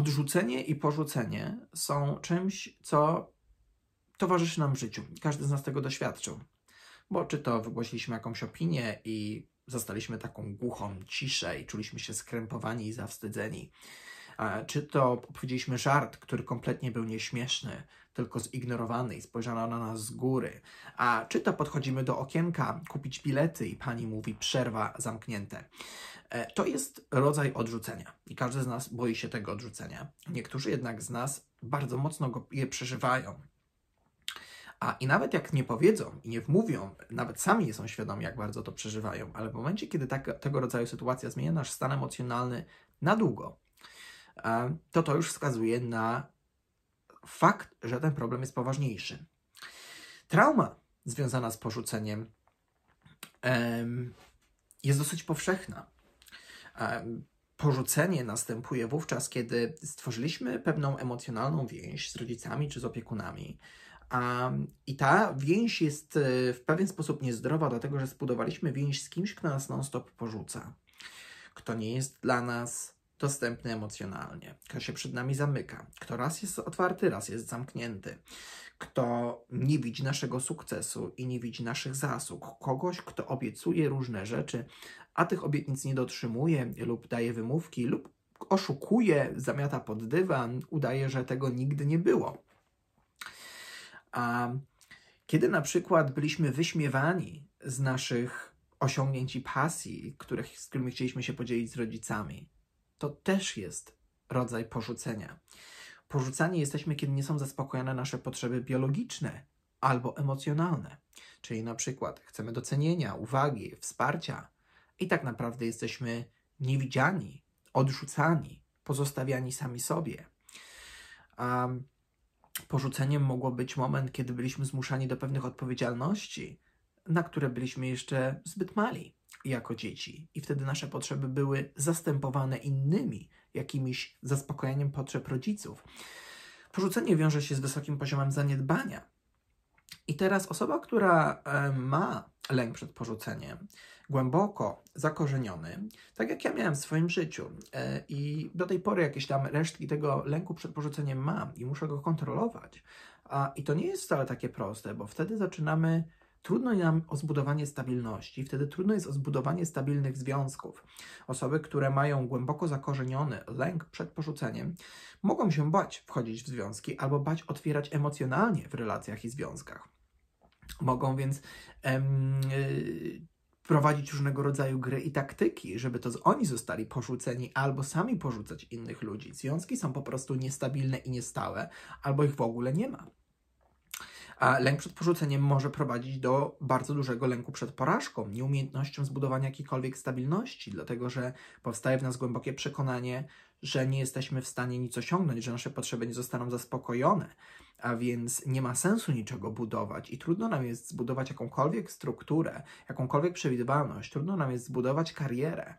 odrzucenie i porzucenie są czymś, co towarzyszy nam w życiu. Każdy z nas tego doświadczył. Bo czy to wygłosiliśmy jakąś opinię i zastaliśmy taką głuchą ciszę i czuliśmy się skrępowani i zawstydzeni, czy to powiedzieliśmy żart, który kompletnie był nieśmieszny, tylko zignorowany i spojrzano na nas z góry. A czy to podchodzimy do okienka, kupić bilety i pani mówi przerwa, zamknięte. E, to jest rodzaj odrzucenia i każdy z nas boi się tego odrzucenia. Niektórzy jednak z nas bardzo mocno go, je przeżywają. A i nawet jak nie powiedzą i nie wmówią, nawet sami nie są świadomi, jak bardzo to przeżywają, ale w momencie, kiedy tak, tego rodzaju sytuacja zmienia nasz stan emocjonalny na długo, to to już wskazuje na fakt, że ten problem jest poważniejszy. Trauma związana z porzuceniem jest dosyć powszechna. Porzucenie następuje wówczas, kiedy stworzyliśmy pewną emocjonalną więź z rodzicami czy z opiekunami. I ta więź jest e, w pewien sposób niezdrowa, dlatego że zbudowaliśmy więź z kimś, kto nas non-stop porzuca, kto nie jest dla nas dostępny emocjonalnie. Kto się przed nami zamyka, kto raz jest otwarty, raz jest zamknięty, kto nie widzi naszego sukcesu i nie widzi naszych zasług, kogoś, kto obiecuje różne rzeczy, a tych obietnic nie dotrzymuje lub daje wymówki lub oszukuje, zamiata pod dywan, udaje, że tego nigdy nie było. A kiedy na przykład byliśmy wyśmiewani z naszych osiągnięć i pasji, których, z którymi chcieliśmy się podzielić z rodzicami, to też jest rodzaj porzucenia. Porzucani jesteśmy, kiedy nie są zaspokojone nasze potrzeby biologiczne albo emocjonalne, czyli na przykład chcemy docenienia, uwagi, wsparcia i tak naprawdę jesteśmy niewidziani, odrzucani, pozostawiani sami sobie. A porzuceniem mogło być moment, kiedy byliśmy zmuszani do pewnych odpowiedzialności, na które byliśmy jeszcze zbyt mali jako dzieci. I wtedy nasze potrzeby były zastępowane innymi, jakimiś zaspokojeniem potrzeb rodziców. Porzucenie wiąże się z wysokim poziomem zaniedbania. I teraz osoba, która e, ma lęk przed porzuceniem, głęboko zakorzeniony, tak jak ja miałem w swoim życiu, e, i do tej pory jakieś tam resztki tego lęku przed porzuceniem mam i muszę go kontrolować. A, I to nie jest wcale takie proste, bo wtedy zaczynamy Trudno nam o zbudowanie stabilności, wtedy trudno jest o zbudowanie stabilnych związków. Osoby, które mają głęboko zakorzeniony lęk przed porzuceniem, mogą się bać wchodzić w związki albo bać otwierać emocjonalnie w relacjach i związkach. Mogą więc em, y, prowadzić różnego rodzaju gry i taktyki, żeby to oni zostali porzuceni albo sami porzucać innych ludzi. Związki są po prostu niestabilne i niestałe, albo ich w ogóle nie ma. A lęk przed porzuceniem może prowadzić do bardzo dużego lęku przed porażką, nieumiejętnością zbudowania jakiejkolwiek stabilności, dlatego że powstaje w nas głębokie przekonanie, że nie jesteśmy w stanie nic osiągnąć, że nasze potrzeby nie zostaną zaspokojone, a więc nie ma sensu niczego budować i trudno nam jest zbudować jakąkolwiek strukturę, jakąkolwiek przewidywalność, trudno nam jest zbudować karierę.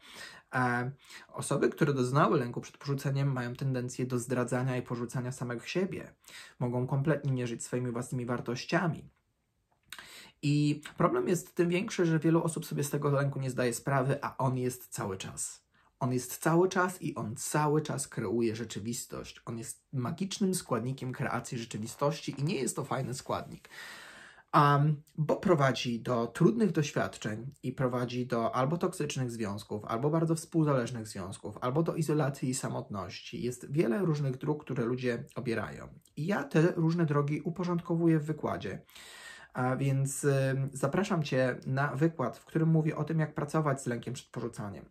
E, osoby, które doznały lęku przed porzuceniem, mają tendencję do zdradzania i porzucania samych siebie. Mogą kompletnie nie żyć swoimi własnymi wartościami. I problem jest tym większy, że wielu osób sobie z tego lęku nie zdaje sprawy, a on jest cały czas. On jest cały czas i on cały czas kreuje rzeczywistość. On jest magicznym składnikiem kreacji rzeczywistości i nie jest to fajny składnik. Um, bo prowadzi do trudnych doświadczeń i prowadzi do albo toksycznych związków, albo bardzo współzależnych związków, albo do izolacji i samotności. Jest wiele różnych dróg, które ludzie obierają. I ja te różne drogi uporządkowuję w wykładzie. A więc zapraszam Cię na wykład, w którym mówię o tym, jak pracować z lękiem przed porzucaniem.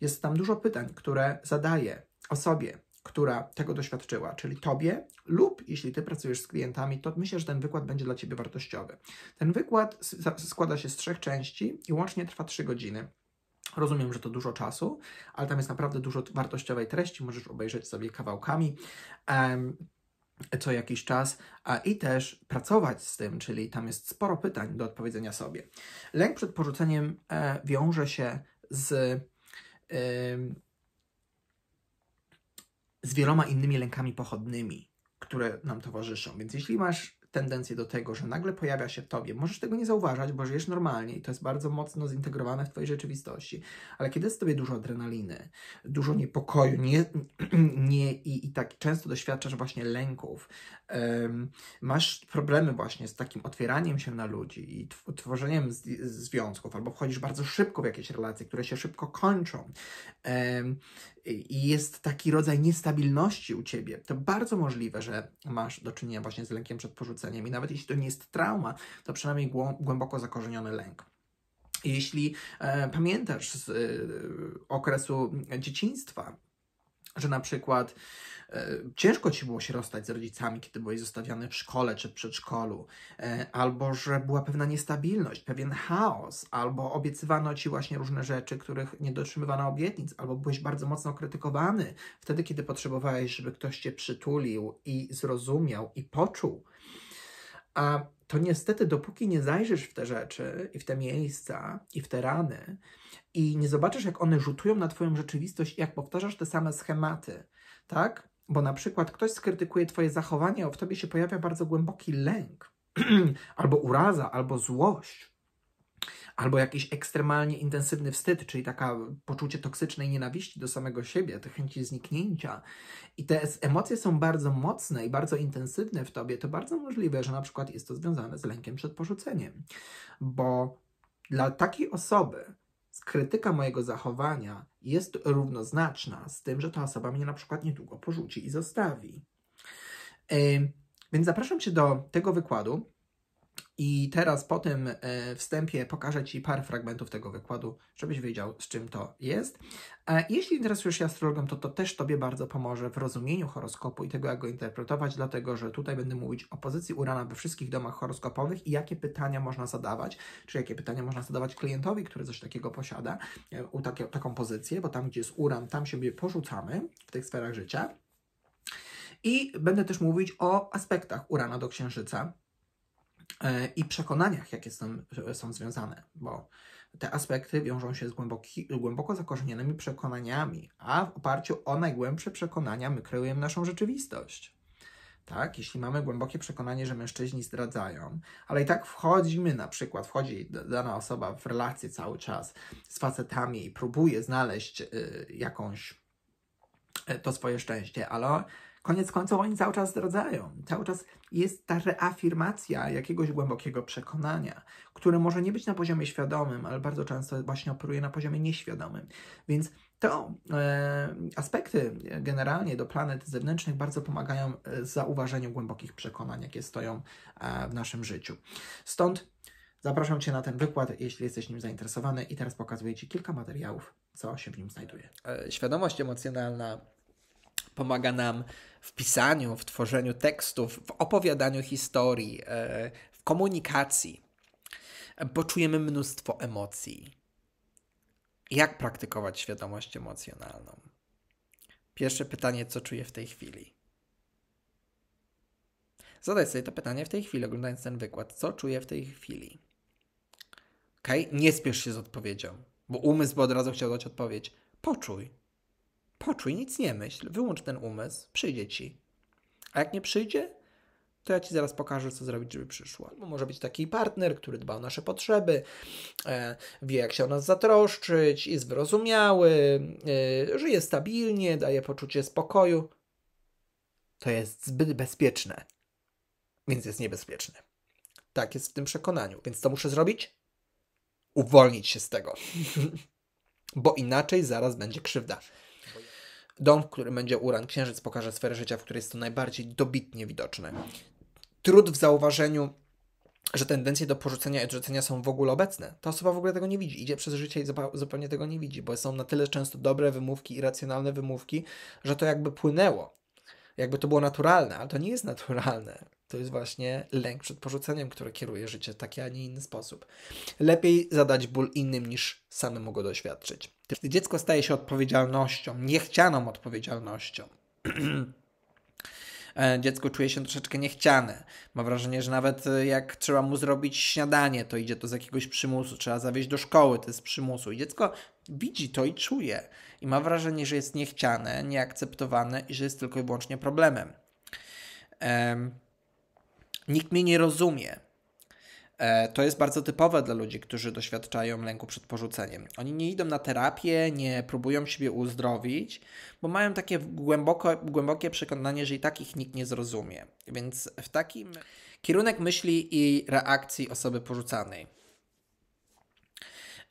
Jest tam dużo pytań, które zadaję osobie, która tego doświadczyła, czyli tobie, lub jeśli ty pracujesz z klientami, to myślę, że ten wykład będzie dla ciebie wartościowy. Ten wykład składa się z trzech części i łącznie trwa trzy godziny. Rozumiem, że to dużo czasu, ale tam jest naprawdę dużo wartościowej treści, możesz obejrzeć sobie kawałkami. Um, co jakiś czas a i też pracować z tym, czyli tam jest sporo pytań do odpowiedzenia sobie. Lęk przed porzuceniem e, wiąże się z, z wieloma innymi lękami pochodnymi, które nam towarzyszą. Więc jeśli masz tendencję do tego, że nagle pojawia się w tobie, możesz tego nie zauważać, bo żyjesz normalnie i to jest bardzo mocno zintegrowane w twojej rzeczywistości, ale kiedy jest tobie dużo adrenaliny, dużo niepokoju nie, nie, i, i tak często doświadczasz właśnie lęków, um, masz problemy właśnie z takim otwieraniem się na ludzi i tworzeniem z, związków, albo wchodzisz bardzo szybko w jakieś relacje, które się szybko kończą um, i jest taki rodzaj niestabilności u ciebie, to bardzo możliwe, że masz do czynienia właśnie z lękiem przed porzuceniem i nawet jeśli to nie jest trauma, to przynajmniej głęboko zakorzeniony lęk. Jeśli e, pamiętasz z e, okresu dzieciństwa, że na przykład e, ciężko ci było się rozstać z rodzicami, kiedy byłeś zostawiany w szkole czy przedszkolu, e, albo że była pewna niestabilność, pewien chaos, albo obiecywano ci właśnie różne rzeczy, których nie dotrzymywano obietnic, albo byłeś bardzo mocno krytykowany wtedy, kiedy potrzebowałeś, żeby ktoś cię przytulił i zrozumiał i poczuł, a to niestety, dopóki nie zajrzysz w te rzeczy i w te miejsca i w te rany i nie zobaczysz, jak one rzutują na Twoją rzeczywistość, jak powtarzasz te same schematy, tak? Bo na przykład ktoś skrytykuje Twoje zachowanie, a w Tobie się pojawia bardzo głęboki lęk, albo uraza, albo złość, albo jakiś ekstremalnie intensywny wstyd, czyli taka poczucie toksycznej nienawiści do samego siebie, te chęci zniknięcia i te emocje są bardzo mocne i bardzo intensywne w tobie, to bardzo możliwe, że na przykład jest to związane z lękiem przed porzuceniem, bo dla takiej osoby krytyka mojego zachowania jest równoznaczna z tym, że ta osoba mnie na przykład niedługo porzuci i zostawi. Yy, więc zapraszam Cię do tego wykładu. I teraz po tym e, wstępie pokażę Ci parę fragmentów tego wykładu, żebyś wiedział, z czym to jest. E, jeśli interesujesz się astrologiem, to to też Tobie bardzo pomoże w rozumieniu horoskopu i tego, jak go interpretować, dlatego że tutaj będę mówić o pozycji Urana we wszystkich domach horoskopowych i jakie pytania można zadawać, czy jakie pytania można zadawać klientowi, który coś takiego posiada, e, u takie, taką pozycję, bo tam, gdzie jest Uran, tam siebie porzucamy w tych sferach życia. I będę też mówić o aspektach Urana do Księżyca, E, i przekonaniach, jakie z tym e, są związane, bo te aspekty wiążą się z głęboki, głęboko zakorzenionymi przekonaniami, a w oparciu o najgłębsze przekonania my kreujemy naszą rzeczywistość. Tak, jeśli mamy głębokie przekonanie, że mężczyźni zdradzają, ale i tak wchodzimy, na przykład wchodzi dana osoba w relacje cały czas z facetami i próbuje znaleźć y, jakąś y, to swoje szczęście, ale Koniec końców oni cały czas zdradzają. Cały czas jest ta reafirmacja jakiegoś głębokiego przekonania, które może nie być na poziomie świadomym, ale bardzo często właśnie operuje na poziomie nieświadomym. Więc to e, aspekty generalnie do planet zewnętrznych bardzo pomagają w e, zauważeniu głębokich przekonań, jakie stoją e, w naszym życiu. Stąd zapraszam Cię na ten wykład, jeśli jesteś nim zainteresowany i teraz pokazuję Ci kilka materiałów, co się w nim znajduje. E, świadomość emocjonalna pomaga nam w pisaniu, w tworzeniu tekstów, w opowiadaniu historii, e, w komunikacji, bo czujemy mnóstwo emocji. Jak praktykować świadomość emocjonalną? Pierwsze pytanie, co czuję w tej chwili? Zadaj sobie to pytanie w tej chwili, oglądając ten wykład. Co czuję w tej chwili? Ok? Nie spiesz się z odpowiedzią, bo umysł by od razu chciał dać odpowiedź. Poczuj poczuj, nic nie myśl, wyłącz ten umysł, przyjdzie ci. A jak nie przyjdzie, to ja ci zaraz pokażę, co zrobić, żeby przyszło. Albo może być taki partner, który dba o nasze potrzeby, e, wie, jak się o nas zatroszczyć, jest wyrozumiały, e, żyje stabilnie, daje poczucie spokoju. To jest zbyt bezpieczne, więc jest niebezpieczne. Tak jest w tym przekonaniu. Więc co muszę zrobić? Uwolnić się z tego. Bo inaczej zaraz będzie krzywda. Dom, w którym będzie Uran Księżyc, pokaże sferę życia, w której jest to najbardziej dobitnie widoczne. Trud w zauważeniu że tendencje do porzucenia i odrzucenia są w ogóle obecne. Ta osoba w ogóle tego nie widzi. Idzie przez życie i zupełnie tego nie widzi, bo są na tyle często dobre wymówki i racjonalne wymówki, że to jakby płynęło. Jakby to było naturalne, ale to nie jest naturalne to jest właśnie lęk przed porzuceniem, które kieruje życie w taki, a nie inny sposób. Lepiej zadać ból innym niż samemu go doświadczyć. Gdy dziecko staje się odpowiedzialnością, niechcianą odpowiedzialnością, e, dziecko czuje się troszeczkę niechciane. Ma wrażenie, że nawet e, jak trzeba mu zrobić śniadanie, to idzie to z jakiegoś przymusu, trzeba zawieźć do szkoły, to jest przymusu. I dziecko widzi to i czuje. I ma wrażenie, że jest niechciane, nieakceptowane i że jest tylko i wyłącznie problemem. Um, nikt mnie nie rozumie. E, to jest bardzo typowe dla ludzi, którzy doświadczają lęku przed porzuceniem. Oni nie idą na terapię, nie próbują siebie uzdrowić, bo mają takie głęboko, głębokie przekonanie, że i tak ich nikt nie zrozumie. Więc w takim kierunek myśli i reakcji osoby porzucanej.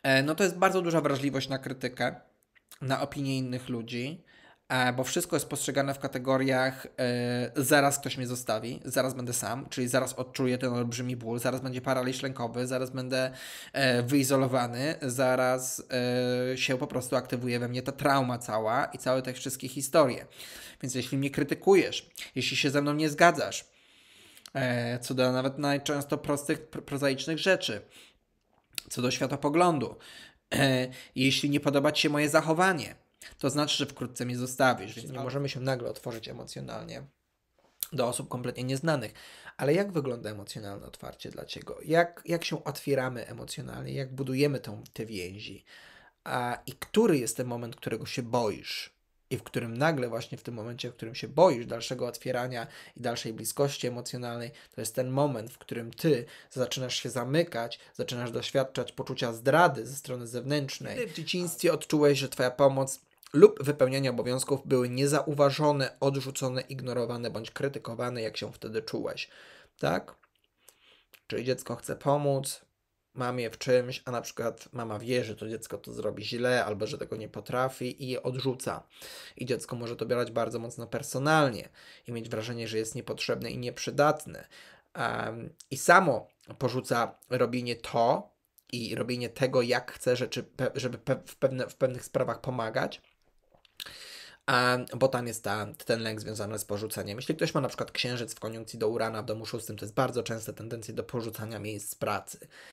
E, no to jest bardzo duża wrażliwość na krytykę, na opinię innych ludzi. E, bo wszystko jest postrzegane w kategoriach e, zaraz ktoś mnie zostawi, zaraz będę sam, czyli zaraz odczuję ten olbrzymi ból, zaraz będzie paraliż lękowy, zaraz będę e, wyizolowany, zaraz się po prostu aktywuje we mnie ta trauma cała i całe te wszystkie historie. Więc jeśli mnie krytykujesz, jeśli się ze mną nie zgadzasz, co do nawet najczęsto prostych, prozaicznych rzeczy, co do światopoglądu, jeśli nie podoba Ci się moje zachowanie, to znaczy, że wkrótce mnie zostawisz, znaczy, więc nie możemy się nagle otworzyć emocjonalnie do osób kompletnie nieznanych. Ale jak wygląda emocjonalne otwarcie dla Ciebie? Jak, jak się otwieramy emocjonalnie? Jak budujemy tą, te więzi? A, I który jest ten moment, którego się boisz? I w którym nagle, właśnie w tym momencie, w którym się boisz dalszego otwierania i dalszej bliskości emocjonalnej, to jest ten moment, w którym ty zaczynasz się zamykać, zaczynasz doświadczać poczucia zdrady ze strony zewnętrznej. Ty w dzieciństwie odczułeś, że twoja pomoc lub wypełniania obowiązków były niezauważone, odrzucone, ignorowane bądź krytykowane, jak się wtedy czułeś. Tak? Czyli dziecko chce pomóc, mamie w czymś, a na przykład mama wie, że to dziecko to zrobi źle albo że tego nie potrafi i je odrzuca. I dziecko może to bierać bardzo mocno personalnie i mieć wrażenie, że jest niepotrzebne i nieprzydatne. Um, I samo porzuca robienie to i robienie tego, jak chce rzeczy, żeby w, pewne, w pewnych sprawach pomagać bo tam jest ta, ten lęk związany z porzuceniem. Jeśli ktoś ma na przykład księżyc w koniunkcji do Urana w domu szóstym, to jest bardzo częste tendencje do porzucania miejsc pracy.